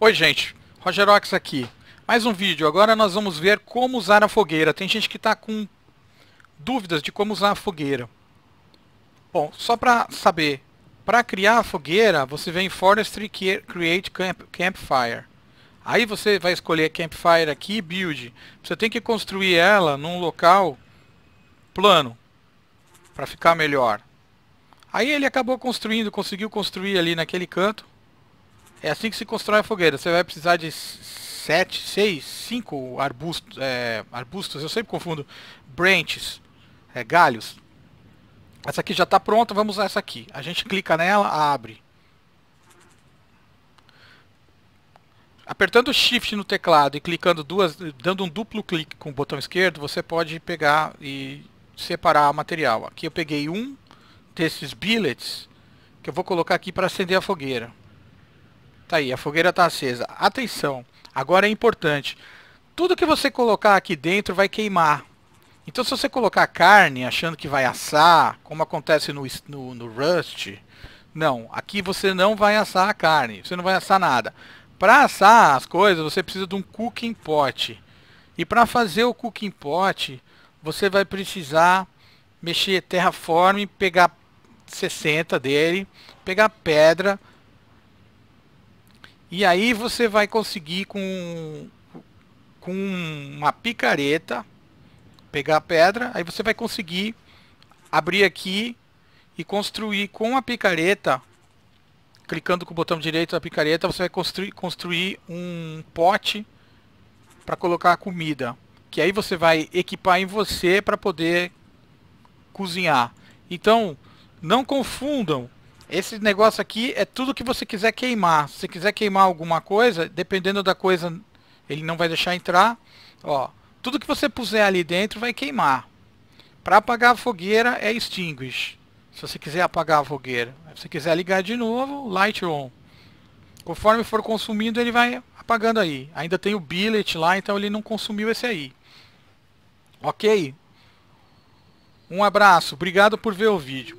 Oi gente, Rogerox aqui. Mais um vídeo. Agora nós vamos ver como usar a fogueira. Tem gente que está com dúvidas de como usar a fogueira. Bom, só para saber, para criar a fogueira, você vem em Forestry Create Camp, Campfire. Aí você vai escolher Campfire aqui e Build. Você tem que construir ela num local plano, para ficar melhor. Aí ele acabou construindo, conseguiu construir ali naquele canto. É assim que se constrói a fogueira. Você vai precisar de sete, seis, cinco arbustos, é, arbustos, eu sempre confundo, branches, é, galhos. Essa aqui já está pronta, vamos usar essa aqui. A gente clica nela, abre. Apertando Shift no teclado e clicando duas, dando um duplo clique com o botão esquerdo, você pode pegar e separar o material. Aqui eu peguei um desses billets que eu vou colocar aqui para acender a fogueira. Tá aí, a fogueira está acesa. Atenção, agora é importante. Tudo que você colocar aqui dentro vai queimar. Então se você colocar carne achando que vai assar, como acontece no, no, no Rust, não, aqui você não vai assar a carne, você não vai assar nada. Para assar as coisas, você precisa de um cooking pot. E para fazer o cooking pot, você vai precisar mexer terraform, pegar 60 dele, pegar pedra, e aí você vai conseguir com, com uma picareta pegar a pedra, aí você vai conseguir abrir aqui e construir com a picareta, clicando com o botão direito da picareta, você vai construir, construir um pote para colocar a comida, que aí você vai equipar em você para poder cozinhar. Então, não confundam esse negócio aqui é tudo que você quiser queimar. Se você quiser queimar alguma coisa, dependendo da coisa, ele não vai deixar entrar. Ó, tudo que você puser ali dentro vai queimar. Para apagar a fogueira é extinguish. Se você quiser apagar a fogueira, se você quiser ligar de novo, light on. Conforme for consumindo, ele vai apagando aí. Ainda tem o billet lá, então ele não consumiu esse aí. Ok? Um abraço, obrigado por ver o vídeo.